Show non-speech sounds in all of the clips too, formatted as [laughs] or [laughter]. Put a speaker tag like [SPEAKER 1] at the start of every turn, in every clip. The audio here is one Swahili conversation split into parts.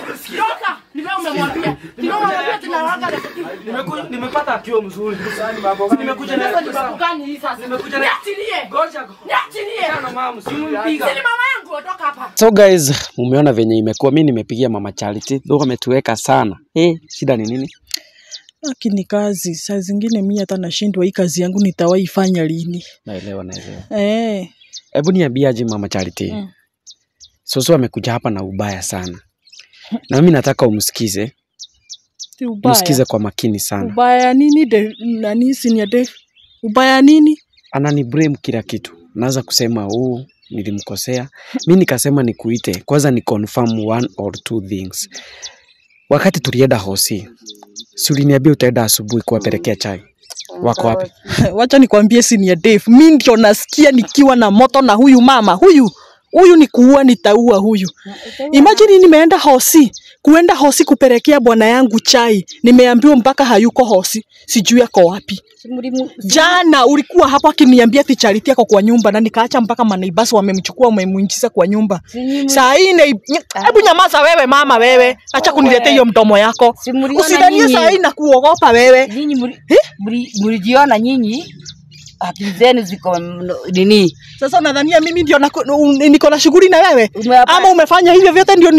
[SPEAKER 1] Toka! Nimekuja nimepata
[SPEAKER 2] kio mzuri. Yaani Nimekuja na gani hii sasa? Nimekuja na niachilie. Ngoja. Niachilie. mama, simpiga. mama yangu
[SPEAKER 1] hapa. So guys, umeona venye imekuwa. Mimi nimepigia mama Charity. Dogo ametuweka sana. Eh, shida ni nini?
[SPEAKER 2] Lakini kazi saa zingine mimi hata nashindwa hii kazi yangu nitawaifanya lini?
[SPEAKER 1] Naelewa, naelewa. Eh. Hebu niambie aje mama Charity. Mm. Soso amekuja hapa na ubaya sana na mimi nataka umsikize, umsikize kwa makini sana.
[SPEAKER 2] Ubaya nini de, nani senior Dave? Ubaya nini?
[SPEAKER 1] Anani blame kila kitu, naanza kusema oh, nilimkosea mi, nikasema nikuite kwanza ni confirm one or two things. Wakati tulienda hosi, si uliniambia utaenda asubuhi kuwapelekea chai wako wapi?
[SPEAKER 2] [laughs] Wacha nikwambie senior Dave, mi ndio nasikia nikiwa na moto na huyu mama huyu huyu ni kuua, nitaua huyu. Imagine nimeenda hosi, kuenda hosi kupelekea bwana yangu chai, nimeambiwa mpaka hayuko hosi, sijui ako wapi. Jana ulikuwa hapo akiniambia ati Charity ako kwa nyumba, na nikaacha mpaka manaibasi wamemchukua wamemuingiza kwa nyumba. Saa hii na ah. hebu nyamaza wewe mama wewe, acha kuniletea hiyo mdomo yako, usidhanie saa hii na kuogopa wewe. Eh? Nyinyi mlijiona nyinyi akili zenu ziko nini? Sasa unadhania mimi ndio niko na shughuli na wewe ama umefanya hivyo vyote ndio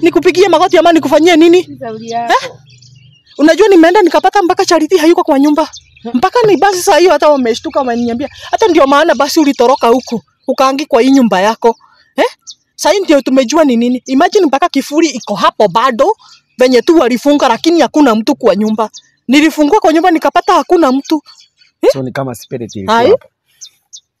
[SPEAKER 2] nikupigie ni, ni magoti ama nikufanyie nini eh? Unajua nimeenda nikapata mpaka Charity hayuko kwa nyumba mpaka ni basi saa hiyo hata wameshtuka wameniambia, hata ndio maana basi ulitoroka huku ukaangi kwa hii nyumba yako eh? Sasa ndio tumejua ni nini. Imagine mpaka kifuri iko hapo bado venye tu walifunga, lakini hakuna mtu kwa nyumba. Nilifungua kwa nyumba nikapata hakuna mtu.
[SPEAKER 1] So ni kama spirit ilikuwa hapo.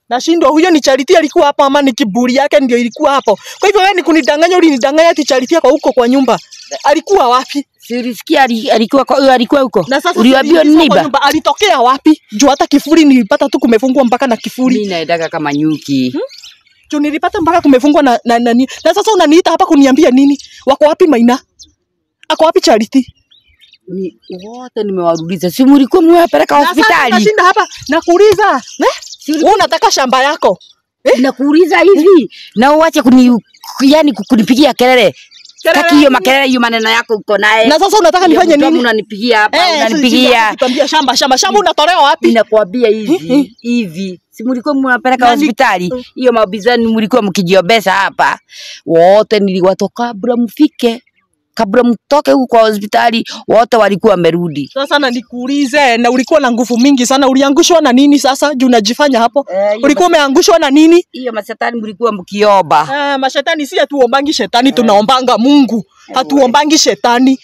[SPEAKER 2] Nashindwa huyo ni Charity alikuwa hapo ama ni kiburi yake ndio ilikuwa hapo. Kwa hivyo wewe ni kunidanganya, ulinidanganya ati Charity kwa huko kwa nyumba. Alikuwa wapi? Sirisikia alikuwa kwa alikuwa huko. Na Uliambiwa nini ba? Nyumba alitokea wapi? Juu hata kifuri nilipata tu kumefungwa mpaka na kifuri. Mimi naendaka kama nyuki. Hmm? Juu nilipata mpaka kumefungwa na na, na, na, na sasa unaniita hapa kuniambia nini? Wako wapi Maina? Ako wapi Chariti? ni wote nimewarudiza, si mlikuwa mwapeleka hospitali? Nashinda hapa nakuuliza eh? wewe unataka shamba yako eh? Nakuuliza hivi eh? na uache kuni yani kunipigia kelele Taki hiyo makelele hiyo maneno yako uko naye. Na sasa unataka nifanye yaani nini? Unanipigia hapa, eh, unanipigia. shamba shamba shamba unatolewa wapi? Ninakwambia hivi eh, hivi. Si mlikuwa mnapeleka hospitali. Hiyo mabizani mlikuwa mkijiobesa hapa. Wote niliwatoka kabla mfike kabla mtoke huko kwa hospitali wote walikuwa wamerudi. Sasa na nikuulize, na ulikuwa na nguvu mingi sana, uliangushwa na nini sasa juu unajifanya hapo? Eh, ulikuwa umeangushwa na nini? Hiyo mashetani mlikuwa mkioba Eh, mashetani si hatuombangi shetani, eh, tunaombanga Mungu. Eh, hatuombangi shetani,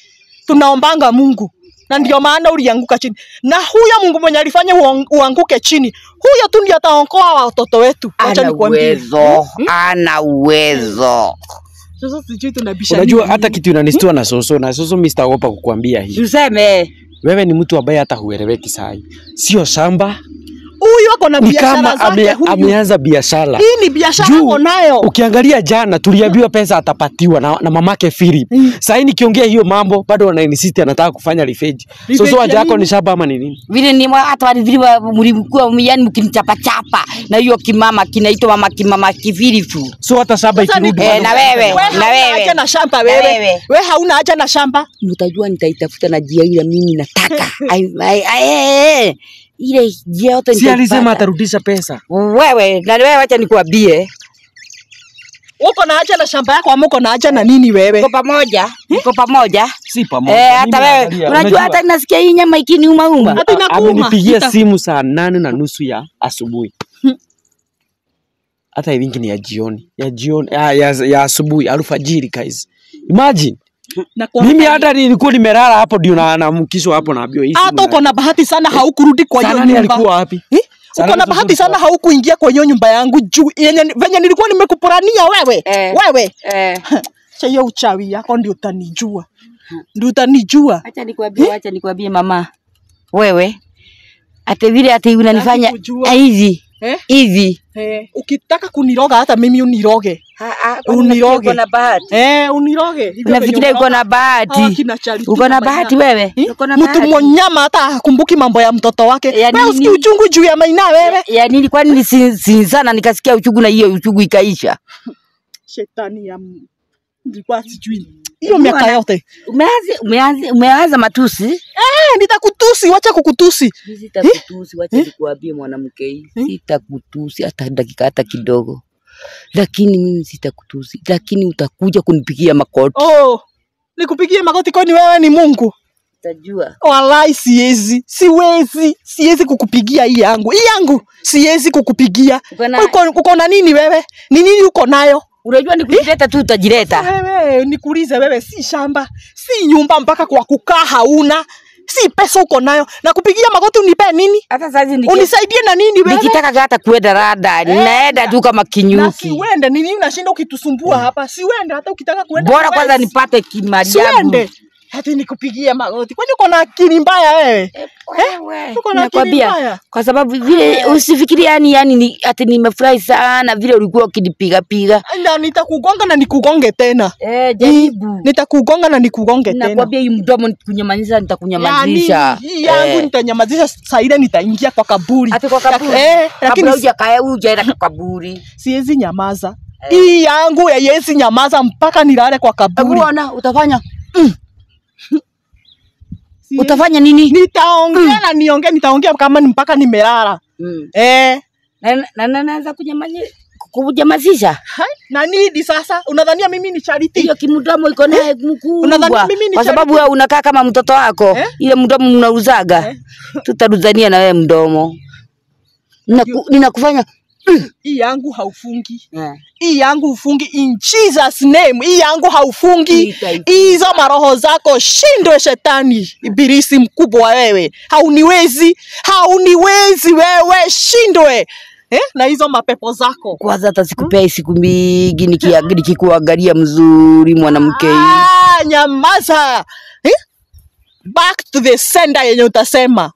[SPEAKER 2] tunaombanga Mungu na ndio maana ulianguka chini, na huyo Mungu mwenye alifanya uanguke chini, huyo tu ndiye ataokoa watoto wetu. Acha nikwambie, ana uwezo, hmm? ana uwezo. Soso sijui nini. Unajua hata
[SPEAKER 1] kitu inanistua na Soso na Soso mimi sitaogopa kukuambia hii. Tuseme. Wewe ni mtu ambaye hata hueleweki sahi. Sio shamba,
[SPEAKER 2] huyu ako na biashara zake huyu. ameanza
[SPEAKER 1] biashara. Hii
[SPEAKER 2] ni biashara ako nayo.
[SPEAKER 1] Ukiangalia jana tuliambiwa mm. pesa atapatiwa na, na mamake Philip. Mm. Sasa hii nikiongea hiyo mambo bado wana insist anataka kufanya revenge. So so haja yako ni shaba ama ni nini?
[SPEAKER 2] Vile ni hata wale vile mlikuwa yani mkimchapa chapa na hiyo kimama kinaitwa mama kimama tu. So hata shaba ikirudi eh, na wewe na wewe acha na shamba wewe. Wewe hauna acha na shamba. Mtajua nitaitafuta na jia ile mimi nataka. [laughs] ai, ai, ai, ai, eh, ai. Eh, eh ile ingia yote Si alisema atarudisha pesa. Wewe na wewe, acha nikuambie, uko na acha na shamba yako ama uko na acha na nini wewe? Uko pamoja, uko eh? pamoja,
[SPEAKER 1] si pamoja. Eh, hata wewe unajua, hata
[SPEAKER 2] nasikia hii nyama ikiniuma uma. Hata inakuuma. Amenipigia simu
[SPEAKER 1] saa nane na nusu ya asubuhi hmm. hata hivi ni ya jioni ya jioni ya, ya, ya asubuhi alfajiri guys, imagine mimi hata nilikuwa nimelala hapo ndio na namkisho hapo na bio hivi. Hata uko na bahati sana haukurudi kwa hiyo nyumba. Alikuwa
[SPEAKER 2] wapi? Eh? Uko na bahati sana haukuingia kwa hiyo nyumba yangu juu yenye venye nilikuwa nimekupurania wewe. Eh. Wewe. Eh. [laughs] Cha hiyo uchawi yako ndio utanijua. Ndio utanijua. Acha nikwambie, eh? acha nikwambie mama. Wewe. Ate vile ate unanifanya hizi. Eh? hivi eh? ukitaka kuniroga hata mimi uniroge uniroge eh, uniroge unafikiria uko na bahati ah, uko na bahati wewe hmm? mtu mnyama hata akumbuki mambo ya mtoto wake wewe usiki uchungu juu ya maina wewe ya nini kwani nilisinzana nikasikia uchungu na hiyo uchungu ikaisha shetani ya nilikuwa sijui hiyo miaka yote umeanza umeanza umeanza matusi. Eh, nitakutusi, wacha kukutusi. Sitakutusi, wacha eh? nikuambie mwanamke hii, eh? sitakutusi hata dakika hata kidogo, lakini mimi sitakutusi, lakini utakuja kunipigia makoti. Oh, nikupigie makoti? Kwani wewe ni Mungu? Tajua. Walai, siwezi, siwezi, siwezi kukupigia hii yangu, hii yangu siwezi kukupigia. Uko na nini wewe? Ni nini uko nayo? Unajua ni kujileta tu utajileta. Wewe nikuulize wewe, si shamba, si nyumba mpaka kwa kukaa hauna, si pesa uko nayo, na kupigia magoti unipe nini? Hata sasa ndiki. unisaidie na nini wewe? Nikitaka hata kuenda rada, eh, naenda tu kama kinyuki. Na siwende, uende nini, unashinda ukitusumbua eh. hapa. Siwende hata ukitaka kuenda. Bora kwanza nipate kimadabu. Siwende. Hati nikupigia magoti. Kwani uko na akili mbaya wewe? Eh, eh? Wewe. Uko na akili mbaya. Kwa sababu vile ah. usifikiri yani yani ni ati nimefurahi sana vile ulikuwa ukinipiga piga. Na nitakugonga na nikugonge tena. Eh, jaribu. Nitakugonga na nikugonge tena. Nakwambia hii mdomo nikunyamazisha nitakunyamazisha. Yaani, hii yangu eh. nitanyamazisha saida nitaingia kwa kaburi. Ati kwa kaburi. Eh, lakini hujakae hujaenda kwa kaburi. Siwezi nyamaza. Hii yangu haiwezi nyamaza mpaka nilale kwa kaburi. Unaona utafanya. Mm utafanya nini? Nitaongea hmm. na mm. niongee, nitaongea kama ni mpaka nimelala mm. eh. Na naanza kunyamazisha na nini sasa? Unadhania mimi ni charity? Hiyo kimdomo iko na eh? mkubwa, unadhania mimi ni kwa sababu wewe unakaa kama mtoto wako eh? Ile mdomo mnauzaga eh? Tutaruzania na wewe mdomo, ninakufanya hii yangu haufungi yeah. hii yangu ufungi in Jesus name, hii yangu haufungi. Hizo maroho zako shindwe, shetani ibilisi mkubwa wewe, hauniwezi, hauniwezi wewe, shindwe eh, na hizo mapepo zako. Kwanza hata sikupea hmm? siku mingi nikikuangalia mzuri mwanamke. Ah, nyamaza eh? Back to the sender yenye utasema,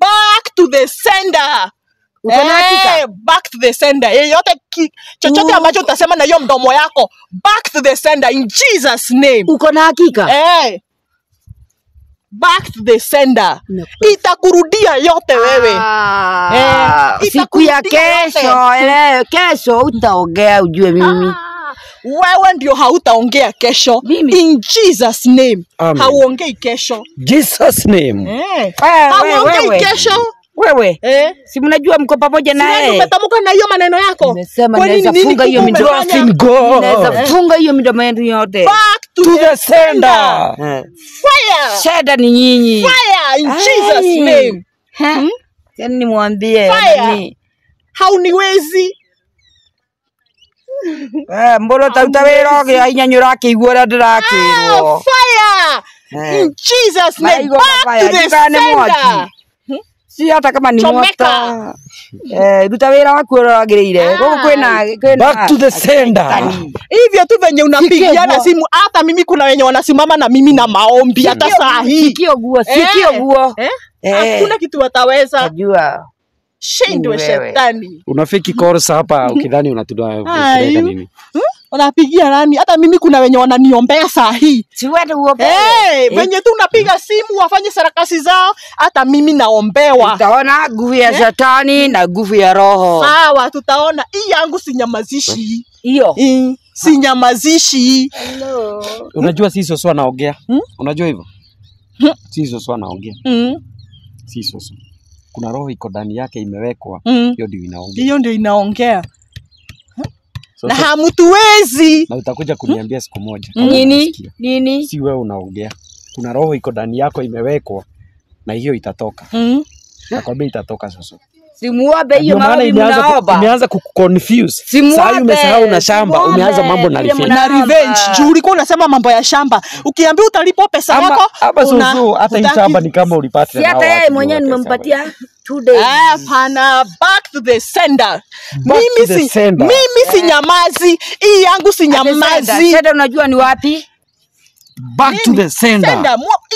[SPEAKER 2] back to the sender
[SPEAKER 1] Uko eh,
[SPEAKER 2] back to the sender. Yeyote chochote ambacho utasema na hiyo mdomo yako, back to the sender in Jesus name. Uko na hakika? Eh. Back to the sender. Itakurudia yote wewe. Ah, eh, siku ya kesho, kesho utaongea ujue mimi. Ah wewe ndio hautaongea kesho Mimi. in Jesus name. Hauongei kesho. Jesus name. Eh. hauongei kesho. Wewe eh? Si mnajua mko pamoja naye. Umetamka na hiyo maneno yako. Nimesema naweza funga hiyo midomo. Naweza eh? funga hiyo midomo yenu yote. to, the sender. Fire. Shada ni nyinyi. Fire in Jesus name. Hmm? Yaani nimwambie yaani. Hauniwezi. [laughs] Eh, mbona tauta wira ogä ainya nyå rakä igua in Jesus name back to the sender si hata kama ni mwaka eh, ruta wira waku uragirire ah. guku kwina kwina back to the sender hivyo tu venye unapigia na simu. Hata mimi kuna wenye wanasimama na mimi na maombi hata saa hii, sikio guo eh. sikio guo, eh? eh hakuna kitu wataweza najua shindwe shetani.
[SPEAKER 1] Unafiki course hapa [laughs] ukidhani unatudai nini? Hmm?
[SPEAKER 2] Unapigia nani? Hata mimi kuna wenye wananiombea saa hii. Si wewe uombe. Hey, eh? venye tu unapiga simu wafanye sarakasi zao, hata mimi naombewa. Tutaona nguvu ya eh, shetani na nguvu ya roho. Sawa, tutaona. Hii yangu sinyamazishi. Hiyo. Sinyamazishi. Hello. Unajua si
[SPEAKER 1] soso anaongea. Hmm? Unajua hivyo? Hmm? Si soso anaongea. Hmm? Si soso. Kuna roho iko ndani yake imewekwa. Hmm. Hiyo hmm, ndio inaongea. Hiyo ndio inaongea
[SPEAKER 2] so, na hamtuwezi. Na
[SPEAKER 1] utakuja kuniambia siku moja hmm. nini
[SPEAKER 2] nini, si
[SPEAKER 1] wewe unaongea, kuna roho iko ndani yako imewekwa, na hiyo itatoka mm. Nakwambia itatoka sasa.
[SPEAKER 2] Simuombe hiyo mambo, mnaomba.
[SPEAKER 1] Imeanza kukuconfuse. Sasa umesahau na shamba, umeanza mambo na revenge. Na revenge. Juu
[SPEAKER 2] ulikuwa unasema mambo ya shamba. Ukiambiwa utalipa pesa yako, hata hii shamba
[SPEAKER 1] ni kama ulipata. Si hata yeye mwenyewe
[SPEAKER 2] nimempatia Hapana, back to the sender. mimi si, Mimi eh. si nyamazi, hii yangu si nyamazi. Sender unajua ni wapi? Back
[SPEAKER 1] to the sender.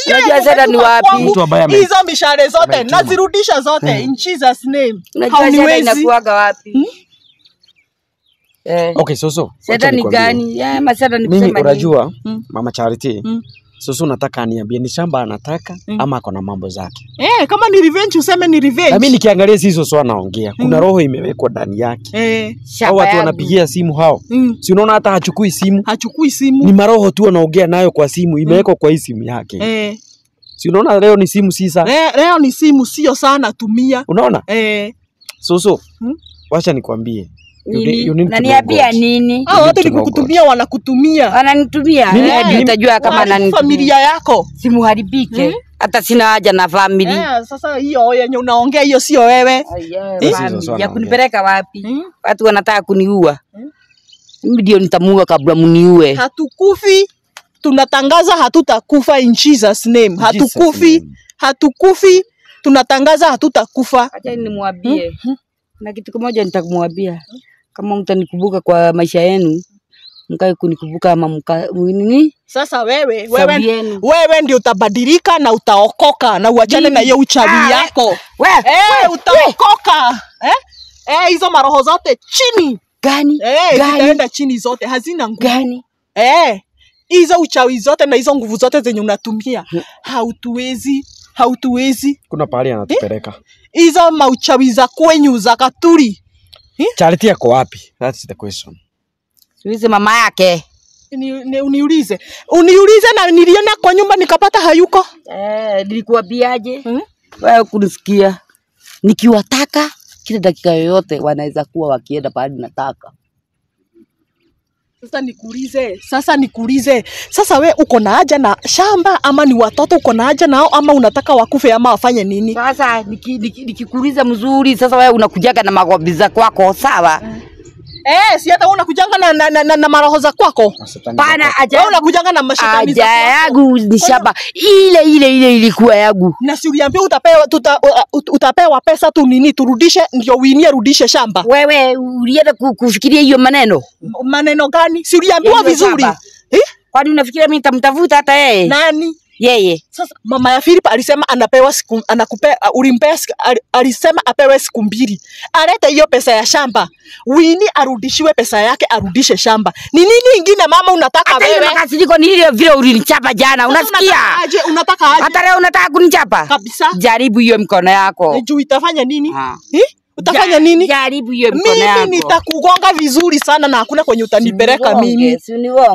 [SPEAKER 1] Unajua sender ni wapi? Mtu ambaye ame hizo mishare zote
[SPEAKER 2] nazirudisha zote in Jesus name. Unajua sender inakuaga wapi? Hmm? Eh.
[SPEAKER 1] Okay, so so. Shetani gani?
[SPEAKER 2] Yeah, mashetani ni kusema Mimi unajua mm.
[SPEAKER 1] Mama Charity. Mm sasa unataka aniambie ni shamba anataka mm. ama ako na mambo zake?
[SPEAKER 2] Eh, kama ni revenge useme ni revenge. Na mimi
[SPEAKER 1] nikiangalia hizo sio anaongea. Kuna mm. roho imewekwa ndani yake.
[SPEAKER 2] Eh, hao watu
[SPEAKER 1] wanapigia simu hao. Mm. Si unaona hata hachukui simu? Hachukui simu. Ni maroho tu anaongea nayo kwa simu, imewekwa mm. kwa hii simu yake. Eh. Si unaona leo ni simu si sana?
[SPEAKER 2] Leo, eh, leo ni simu sio sana tumia. Unaona?
[SPEAKER 1] Eh. Soso. Hmm? Wacha nikwambie. Unaniambia nini? Hao watu
[SPEAKER 2] ni wanakutumia, wananitumia. Mimi eh? nitajua kama familia yako, simuharibike hmm? Hata sina haja na family eh, Sasa hiyo yenye unaongea hiyo sio wewe
[SPEAKER 1] eh, ya kunipeleka
[SPEAKER 2] wapi? Hmm? Watu wanataka kuniua hmm? Mimi ndio nitamuua kabla mniue. Hatukufi, tunatangaza hatutakufa in Jesus name. Hatukufi, Hatukufi, tunatangaza hatutakufa. Acha nimwambie hmm? na kitu kimoja nitakumwambia hmm? kama mtanikumbuka kwa maisha yenu mkae kunikumbuka ama mka, nini sasa wewe wewe, wewe ndio utabadilika na utaokoka na uachane na hiyo uchawi ah, yako wewe, eh, we, utaokoka we. eh? Eh, hizo maroho zote chini gani, eh, gani? zitaenda chini zote hazina nguvu gani eh, hizo uchawi zote na hizo nguvu zote zenye unatumia hm. hautuwezi hautuwezi kuna pahali anatupeleka eh, hizo eh? mauchawi za kwenyu za katuri Hm? Charity yako wapi? That's the question. Siulize mama yake. Ni, ni, uniulize uniulize, na niliona kwa nyumba nikapata hayuko. Eh, nilikuambiaje? hmm? Wewe kunisikia nikiwataka kila dakika yoyote wanaweza kuwa wakienda pale nataka sasa nikuulize, sasa nikuulize, sasa we uko na haja na shamba ama ni watoto uko na haja nao ama unataka wakufe ama wafanye nini? Sasa nikikuuliza niki, niki mzuri, sasa we unakujaga na magombi za kwako sawa, mm. Eh, si hata wewe unakujanga na, na, na, na, na maroho za kwako. Bana aja. Wewe unakujanga na mashetani za kwako. Aja yangu ni shaba. Ile ile ile ilikuwa yangu. Na si uliambiwa utapewa tuta, uh, utapewa pesa tu nini turudishe ndio uinie rudishe shamba. Wewe uliende kufikiria hiyo maneno? Maneno gani? Si uliambiwa vizuri. Eh? Kwani unafikiria mimi nitamtafuta hata yeye? Nani? yeye. Sasa mama ya Philip alisema anapewa siku anakupea uh, ulimpea siku, alisema apewe siku mbili. Alete hiyo pesa ya shamba. Wini arudishiwe pesa yake arudishe shamba. Ni nini ingine mama unataka wewe? Hata makasiriko ni ile vile ulinichapa jana. Unasikia? Unataka aje? Unataka aje? Hata leo unataka kunichapa? Kabisa. Jaribu hiyo mkono yako. Juu itafanya nini? Eh? Utafanya ja, nini? Jaribu hiyo mkono yako. Mimi nitakugonga vizuri sana na hakuna kwenye utanipeleka mimi.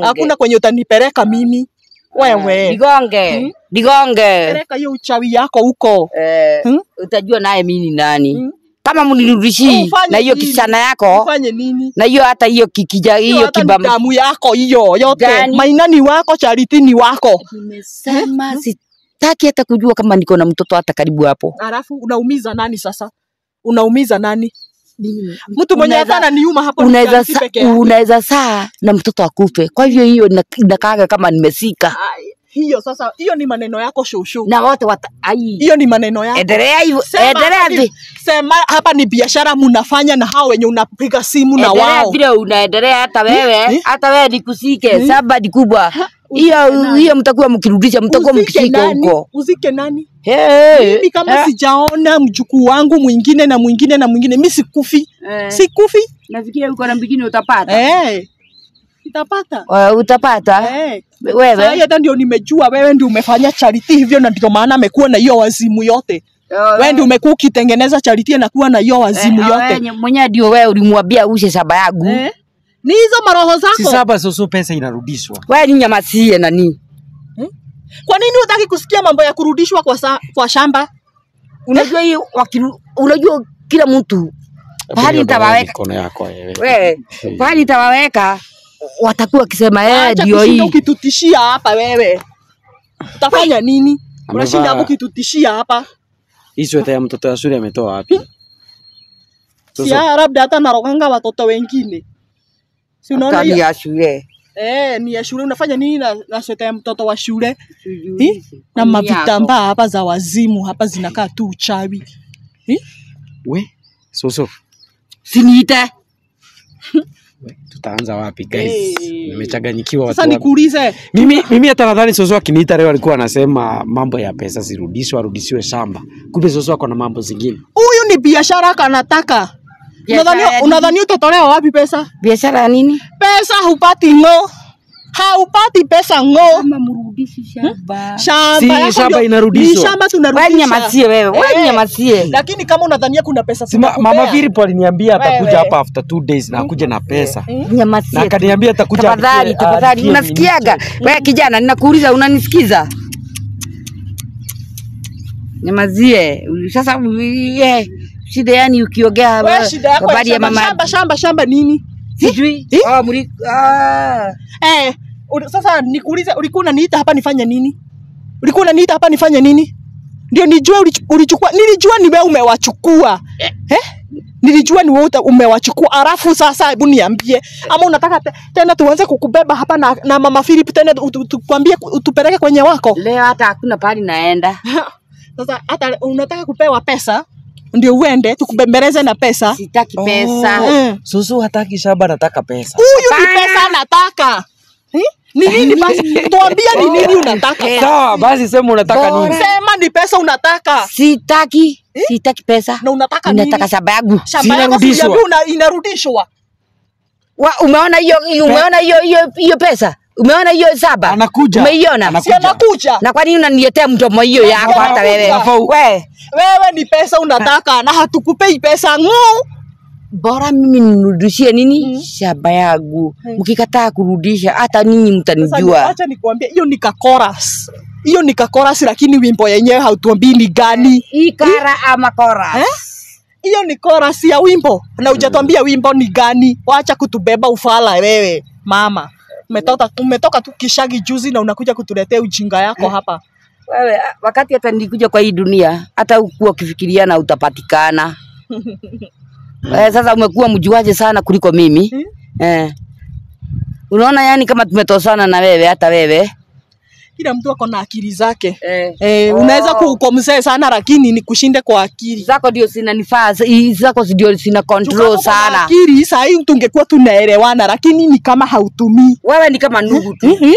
[SPEAKER 2] Hakuna kwenye utanipeleka mimi wewe eh, digonge hmm? digonge reka hiyo uchawi yako huko eh, hmm? utajua naye mimi ni nani hmm? kama mnirudishi eh, na hiyo kisana yako ufanye nini? na hiyo hata hiyo kikija hiyo kibamu damu yako hiyo yote mainani wako charitini wako nimesema hmm? hmm? sitaki hata kujua kama niko na mtoto hata karibu hapo. Alafu unaumiza nani sasa? Unaumiza nani? mtu mwenye ni yuma hapo, unaweza saa, unaweza saa na mtoto akupe. Kwa hivyo hiyo inakaaga kama nimesika hiyo sasa, hiyo ni maneno yako shushu, na wote hiyo ni maneno yako. Endelea hivyo, endelea hivi, sema hapa ni biashara mnafanya na hao wenye unapiga simu na wao, endelea vile unaendelea. Hata hmm? wewe hmm? hata wewe nikusike, hmm? saba ni kubwa hiyo hiyo mtakuwa mkirudisha, mtakuwa mkishika huko. Uzike nani? Hey, mimi kama hey, eh. sijaona mjukuu wangu mwingine na mwingine na mwingine, mimi sikufi hey. Eh. Sikufi, Nafikiria uko na mwingine utapata eh hey. Utapata uh, utapata hey. Wewe sasa, hata ndio nimejua wewe ndio umefanya charity hivyo, na ndio maana amekuwa na hiyo wazimu yote wewe ndio umekuwa ukitengeneza charity na kuwa na hiyo wazimu yote. Mwenye ndio wewe ulimwambia ushe saba yangu eh ni hizo maroho zako. Si saba
[SPEAKER 1] sio pesa inarudishwa.
[SPEAKER 2] Wewe ni nyamazie nani hmm? Kwa nini unataka kusikia mambo ya kurudishwa kwa, sa, kwa shamba? Unajua hii wakiru, unajua kila mtu pahali nitawaweka
[SPEAKER 1] mikono yako wewe,
[SPEAKER 2] pahali nitawaweka watakuwa kisema yeye eh, ndio hii. Acha Ukitutishia hapa wewe utafanya nini? Unashinda hapo ukitutishia hapa.
[SPEAKER 1] Hizo ya mtoto wa shule ametoa wapi? Hmm? Si labda
[SPEAKER 2] hata naroganga watoto wengine Si unaona hiyo? ya shule. Eh, ni ya shule unafanya nini na, na sweta ya mtoto wa shule? Hi? Na mavitambaa hapa za wazimu hapa zinakaa tu uchawi. Hi?
[SPEAKER 1] We, Soso.
[SPEAKER 2] Siniite.
[SPEAKER 1] Tutaanza wapi guys? Hey. Eh. Nimechanganyikiwa watu. Sasa
[SPEAKER 2] nikuulize. Mimi mimi hata nadhani
[SPEAKER 1] Soso akiniita leo alikuwa anasema mambo ya pesa zirudishwe arudishiwe shamba. Kumbe Soso ako na mambo zingine.
[SPEAKER 2] Huyu ni biashara kanataka. Unadhani unadhani wapi pesa? Biashara nini? Pesa hupati ng'o. Haupati pesa ng'o. Kama mrudishi shamba. Shamba, si, shamba inarudishwa. Ni shamba tunarudisha. Wewe nyamazie wewe. Wewe eh. nyamazie. Lakini kama unadhania kuna pesa Sima, mama Filipo
[SPEAKER 1] aliniambia atakuja hapa after two days na akuja na pesa. Eh.
[SPEAKER 2] Eh. Nyamazie. Na akaniambia
[SPEAKER 1] atakuja. Tafadhali, tafadhali.
[SPEAKER 2] Unasikiaga? Wewe kijana, ninakuuliza unanisikiza? Nyamazie. Sasa yeah shida yani ukiogea habari ya mama shamba shamba shamba nini sijui ah muri ah eh sasa nikuulize ulikuwa unaniita hapa nifanye nini ulikuwa unaniita hapa nifanye nini ndio nijue ulichukua nilijua ni wewe umewachukua eh, eh? nilijua ni wewe umewachukua, alafu sasa hebu niambie, ama unataka te, tena tuanze kukubeba hapa na, na mama Philip tena tukwambie utupeleke kwenye wako? Leo hata hakuna pahali naenda. [laughs] Sasa hata unataka kupewa pesa ndio uende tukubembeleze na pesa. Sitaki pesa. Oh. Susu eh. hataki shamba,
[SPEAKER 1] nataka pesa.
[SPEAKER 2] Huyu ni pesa nataka. Eh? Ni nini basi? Tuambia ni nini unataka. Eh. Sawa, basi sema unataka nini? Sema ni pesa unataka. Sitaki. Eh? Sitaki pesa. Na unataka nini? Nataka shamba yangu. Shamba yangu inarudishwa. Wa, umeona hiyo umeona hiyo hiyo pesa? Umeona hiyo saba? Anakuja. Umeiona? Si anakuja. Na kwa nini unaniletea mdomo hiyo yako hata wewe? Wewe, wewe ni pesa unataka na hatukupei pesa nguu. Bora mimi nirudishie nini? Mm. Shaba yangu. Mkikataa kurudisha hata ninyi mtanijua. Acha nikwambie hiyo ni kakoras. Hiyo ni kakoras lakini wimbo yenyewe hautuambii ni gani. Ikara ama koras. Eh? Hiyo ni koras ya wimbo na hujatwambia wimbo ni gani. Wacha kutubeba ufala wewe mama umetoka, umetoka tu Kishagi juzi na unakuja kutuletea ujinga yako eh. hapa wewe. Wakati hata nilikuja kwa hii dunia, hata ukuwa ukifikiriana utapatikana. [laughs] Eh, sasa umekuwa mjuaje sana kuliko mimi hmm? eh. Unaona yani kama tumetosana na wewe, hata wewe kila mtu ako na akili zake eh. Eh, oh. Unaweza kuko mzee sana lakini ni kushinde kwa akili zako ndio zina nifaa zako ndio zina control sana. Akili Saa sahii tungekuwa tunaelewana, lakini ni kama hautumii. Wewe ni kama ndugu tu mm -hmm.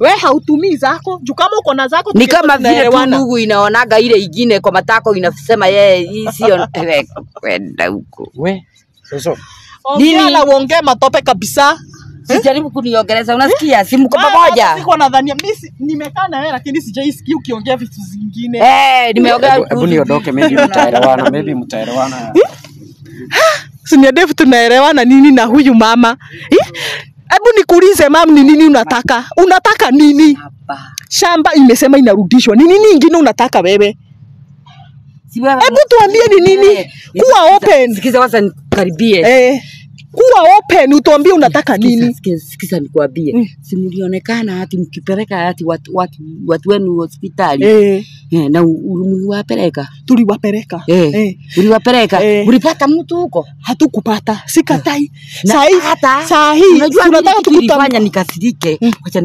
[SPEAKER 2] We hautumii zako juu kama uko na zako, ni kama vile tu ndugu inaonaga ile ingine kwa matako inasema yeye hii sio [laughs] kwenda huko we sasa Ongea na uongee matope kabisa. Sijaribu kuniongeleza, unasikia? Si mko pamoja? Siko nadhania mimi nimekaa na wewe lakini sijaisikia ukiongea vitu zingine. Eh, nimeongea. Hebu niondoke, maybe [laughs] mtaelewana, maybe
[SPEAKER 1] mtaelewana.
[SPEAKER 2] Eh? Si ni ndefu tunaelewana nini na huyu mama? Eh? Hebu nikuulize mama, ni nini unataka? Unataka nini? Shamba imesema inarudishwa. Ni nini ingine unataka wewe? Hebu tuambie ni nini? Kuwa open. Sikiza waza nikaribie. Eh kuwa open, utuambie unataka nini. Sikiza nikwambie, mm. si mlionekana ati mkipeleka ati watu, wenu hospitali eh. Eh, na mliwapeleka? Tuliwapeleka eh. Eh. Uliwapeleka eh. Ulipata mtu huko? Hatukupata, sikatai eh. Saa hii hata saa hii tunataka tukutane, nikasirike. Mm. Acha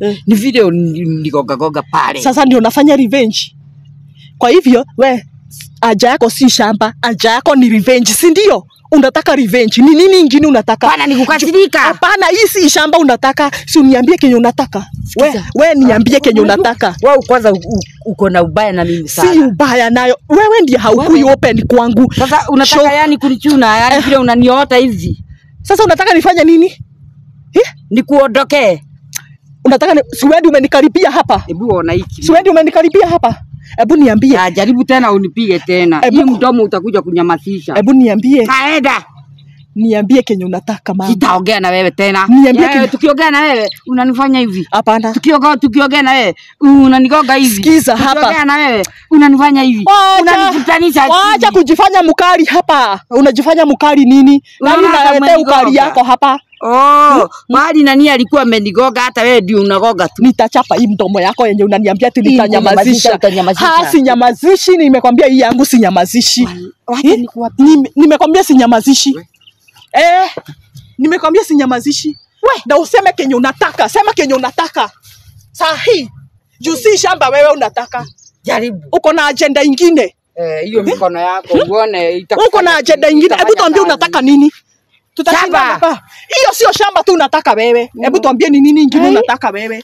[SPEAKER 2] eh. Ni video niligogagoga pale, sasa ndio nafanya revenge. Kwa hivyo we Haja yako si shamba, haja yako ni revenge, si ndio? Unataka revenge. Ni nini ingine unataka? Bwana nikukasirika. Hapana, hii si shamba unataka. Si uniambie kenye unataka. We, we niambie kenye unataka. Wewe kwanza uko na ubaya na mimi sana. Si ubaya nayo. Wewe ndiye haukui open kwangu. Sasa unataka Show. yani kunichuna, yani eh. vile unaniota hivi. Sasa unataka nifanye nini? Eh? Nikuondokee. Unataka ni... siwendi umenikaribia hapa. Hebu ona hiki. Siwendi umenikaribia hapa. Hebu niambie. Ah, jaribu tena unipige tena. Hii mdomo utakuja kunyamazisha. Hebu niambie. Kaenda. Niambie kenye unataka mama. Sitaongea na wewe tena. Niambie kenye tukiongea na wewe unanifanya hivi. Hapana. Tukiongea tukiongea na wewe unanigonga hivi. Sikiza hapa. Tukiongea na wewe unanifanya hivi. Unanifutanisha. Acha kujifanya mkali hapa. Unajifanya mkali nini? Nani unaletea ukali yako hapa? Oh, bali hmm? hmm? nani alikuwa amenigonga hata wewe ndio unagonga tu. Nitachapa hii mdomo yako yenye unaniambia tu nitanyamazisha. Ha, si nyamazishi, nimekwambia hii yangu si nyamazishi. Eh? Nimekwambia si nyamazishi. Eh, nimekwambia si nyamazishi. We, na useme kenye unataka, sema kenye unataka. Sahi. Juu si shamba wewe unataka. Jaribu. Uko na agenda ingine. Eh, hiyo eh? mikono yako hmm? uone itakuwa. Uko na agenda ingine. Hebu tuambie unataka nini?
[SPEAKER 1] tutashindana hapa.
[SPEAKER 2] Hiyo sio shamba tu unataka wewe. Hebu mm. tuambie ni nini ingine unataka wewe?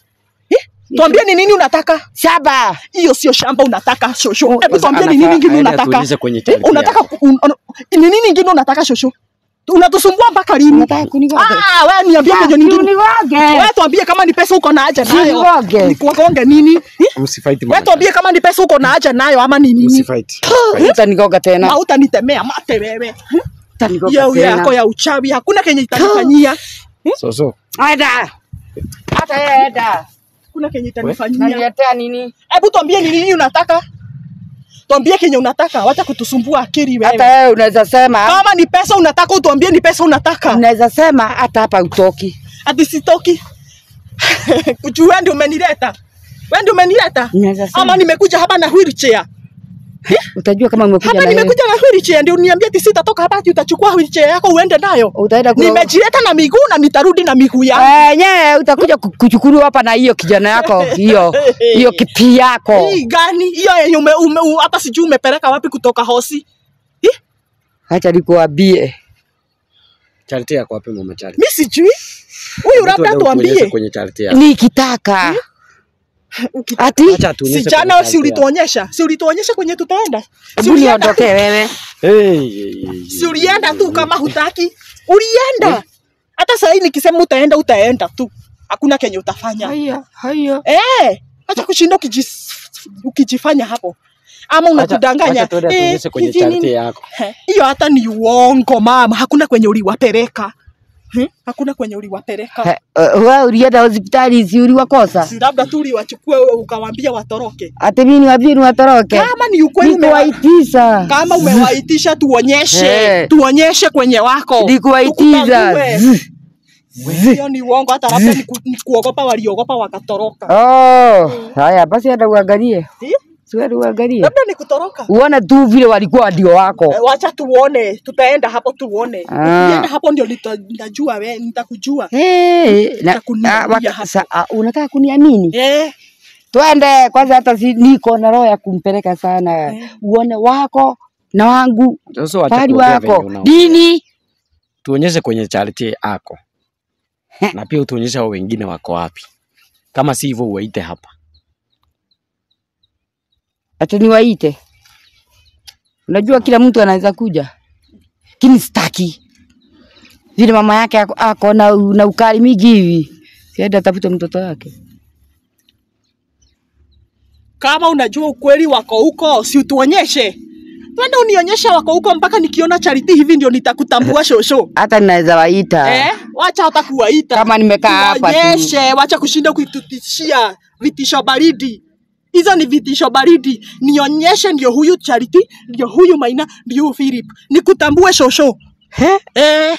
[SPEAKER 2] Eh? Tuambie ni nini unataka? Shamba. Hiyo sio shamba unataka shosho. Oh, Hebu tuambie ni nini ingine unataka? Eh? Unataka ni nini ingine unataka shosho? Unatusumbua mpaka lini? Unataka kunigoge? Ah, wewe niambie ah, kitu nini? Kunigoge. Wewe tuambie kama ni pesa uko na haja nayo. Kunigoge. Nikuogonge nini? Eh?
[SPEAKER 1] Usifight mama. Wewe
[SPEAKER 2] tuambie kama ni pesa uko na haja nayo ama ni nini? Usifight. Utanigoga tena. Au utanitemea mate wewe hata yako ya uchawi hakuna kenye itanifanyia Soso. Hmm? so, Hata yeye ada. Kuna kenye itanifanyia. Naniletea nini? Hebu tuambie ni nini unataka? Tuambie kenye unataka, wacha kutusumbua akili wewe. Hata wewe unaweza sema. Kama ni pesa unataka utuambie ni pesa unataka. Unaweza sema hata hapa utoki. Hadi sitoki. [laughs] Kujua ndio umenileta. Wewe ndio umenileta. Ama nimekuja hapa na wheelchair. [laughs] Utajua kama umekuja hapa. Nimekuja na wheelchair ndio uniambia ati sitatoka hapa, ati utachukua wheelchair yako uende nayo. Utaenda kula. Nimejileta na miguu na nitarudi na miguu yangu. Eh, nye utakuja kuchukuliwa hapa na hiyo kijana yako, [laughs] hiyo hiyo kipi yako. Hii gani? Hiyo yenye ume, ume, hata sijui umepeleka wapi kutoka hosi. Hii? Acha nikuambie.
[SPEAKER 1] Charity yako wapi mama Charity?
[SPEAKER 2] Mimi sijui. Huyu labda tuambie. Nikitaka. Hmm? [laughs] Ati? Si jana si ulituonyesha? Si ulituonyesha kwenye tutaenda? Si uliondoke wewe.
[SPEAKER 1] Si ulienda
[SPEAKER 2] tu kama hutaki. Ulienda. Hata sasa nikisema utaenda utaenda tu. Hakuna kenye utafanya. Haya, haya. Eh, acha kushinda ukijifanya hapo. Ama unatudanganya. Eh, Hiyo hata ni uongo mama, hakuna kwenye uliwapeleka. Hmm? Hakuna kwenye uliwapeleka. Wewe eh, uh, ulienda hospitali si uliwakosa? Si labda tu uliwachukua ukawaambia watoroke. Ati mimi niwaambie ni watoroke? Kama ni ukweli umewaitisha. Kama umewaitisha tuonyeshe, [laughs] hey. Tuonyeshe kwenye wako. Nikuwaitisha. Hiyo ni uongo hata labda ni kuogopa waliogopa wakatoroka. Oh, haya basi hata uangalie. Si wewe uangalie. Labda ni kutoroka. Uone tu vile walikuwa ndio wako. E, wacha tuone, tutaenda hapo tuone. Tukienda ah. hapo ndio nitajua wewe, nitakujua. Eh, na ah, ah, unataka kuniamini? Eh. Twende kwanza, hata si niko na roho ya kumpeleka sana. Eh. Uone wako na wangu. Pali wako. Dini.
[SPEAKER 1] Tuonyeshe kwenye charity yako. Na pia utuonyeshe wengine wako wapi. Kama si hivyo uwaite hapa
[SPEAKER 2] hata niwaite. Unajua kila mtu anaweza kuja, lakini sitaki vile mama yake ako, ako na, na ukali mingi hivi, siende atafute mtoto wake. Kama unajua ukweli wako huko, si utuonyeshe twende unionyesha wako huko mpaka nikiona Charity hivi ndio nitakutambua [laughs] shosho. Hata ninaweza waita. Eh, wacha hata kuwaita. Kama nimekaa hapa tu. Wacha kushinda kututishia vitisho baridi. Hizo ni vitisho baridi. Nionyeshe ndio huyu Charity, ndio huyu Maina, ndio huyu Philip. Nikutambue shosho. He? Eh.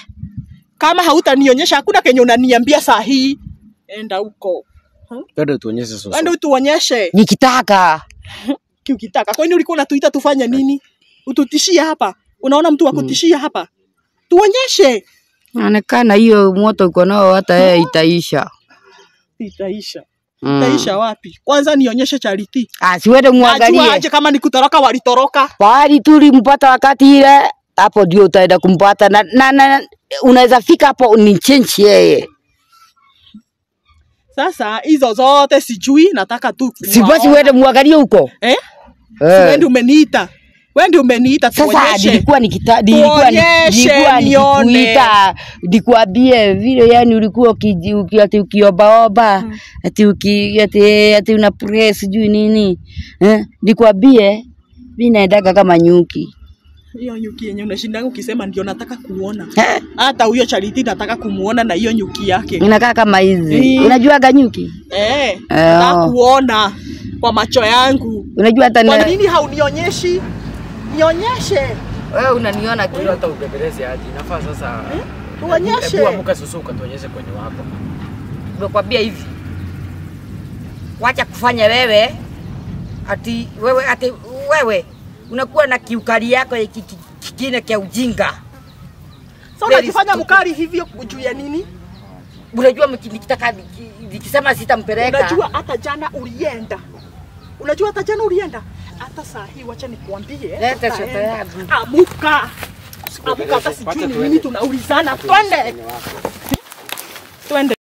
[SPEAKER 2] Kama hautanionyesha hakuna kenye unaniambia saa hii. Enda huko.
[SPEAKER 1] Twende tuonyeshe sasa. Twende
[SPEAKER 2] tuonyeshe. Nikitaka. [laughs] Kiukitaka. Kwa nini ulikuwa unatuita tufanye nini? Ututishie hapa. Unaona mtu akutishia hmm. hapa? Tuonyeshe. Inaonekana hiyo moto uko nao hata yeye itaisha. Itaisha. Mm. Taisha wapi? Kwanza nionyeshe Charity. Ah, siwede muangalie. Najua aje kama nikutoroka walitoroka. tu tulimpata wakati ile hapo ndio utaenda kumpata na, na, na unaweza fika hapo ni change yeye. Sasa hizo zote sijui, nataka tu. Sibasi uende muangalie huko. Eh? Eh. Siwende umeniita wewe ndio umeniita tuonyeshe. Nilikuwa nikita nilikuwa nilikuwa nikikuita nikuambie vile yani ulikuwa ukiji ati ukiombaomba hmm. ati uki ati ati una press juu nini eh, nikuambie mimi naendaga kama nyuki hiyo nyuki yenyewe unashindanga ukisema ndio nataka kuona. Hata huyo Charity nataka kumuona na hiyo nyuki yake. Inakaa kama hizi. Unajuaga nyuki? Eh, eh. Nataka kuona kwa macho yangu. Unajua hata Kwa nini haunionyeshi? Nionyeshe. Wewe unaniona kile hata ubebelezi aje. Nafaa sasa. Hmm? Eh? Uonyeshe. Hebu amuka sasa ukatuonyeshe kwenye wako. Nimekwambia hivi. Wacha kufanya wewe ati wewe ati wewe unakuwa na kiukali yako kingine kia ujinga. Sasa so, unajifanya mkali hivyo juu ya nini? Unajua nikitaka nikisema sitampeleka. Unajua hata jana ulienda. Unajua hata jana ulienda hata saa hii, wacha nikuambie, leta shata yako, amuka amuka, hata sijui ni nini tunaulizana. Twende twende.